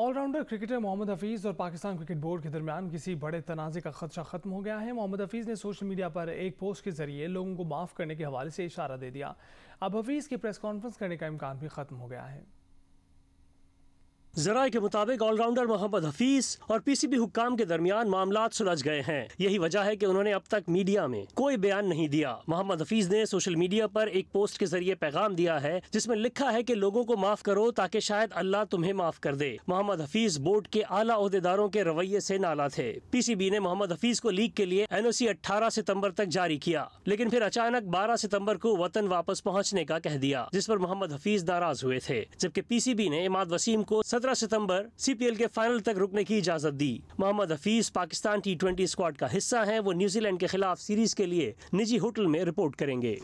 allrounder cricketer Mohammad Hafeez और Pakistan cricket board के दरमियान किसी बड़े तनाज़े का खदशा ख़त्म हो गया है मोहम्मद हफीज़ ने सोशल मीडिया पर एक पोस्ट के जरिए लोगों को माफ़ करने के हवाले से इशारा दे दिया अब हफीज़ की प्रेस कॉन्फ्रेंस करने का इम्कान भी ख़त्म हो गया है जरा के मुताबिक ऑलराउंडर मोहम्मद हफीज और पीसीबी हुक्काम के दरमियान मामला सुलझ गए हैं यही वजह है कि उन्होंने अब तक मीडिया में कोई बयान नहीं दिया मोहम्मद हफीज ने सोशल मीडिया पर एक पोस्ट के जरिए पैगाम दिया है जिसमें लिखा है कि लोगों को माफ करो ताकि शायद अल्लाह तुम्हें माफ कर दे मोहम्मद हफीज बोर्ड के आला अहदेदारों के रवैये से नाला थे बी ने मोहम्मद हफीज को लीग के लिए सी 18 सितंबर तक जारी किया लेकिन फिर अचानक बारह सितम्बर को वतन वापस पहुँचने का कह दिया जिस पर मोहम्मद हफीज नाराज हुए थे जबकि बी ने इमाद वसीम को 17 सितंबर सीपीएल के फाइनल तक रुकने की इजाजत दी Mohammad Hafeez Pakistan T twenty squad का हिस्सा है वो न्यूजीलैंड के खिलाफ सीरीज के लिए निजी होटल में रिपोर्ट करेंगे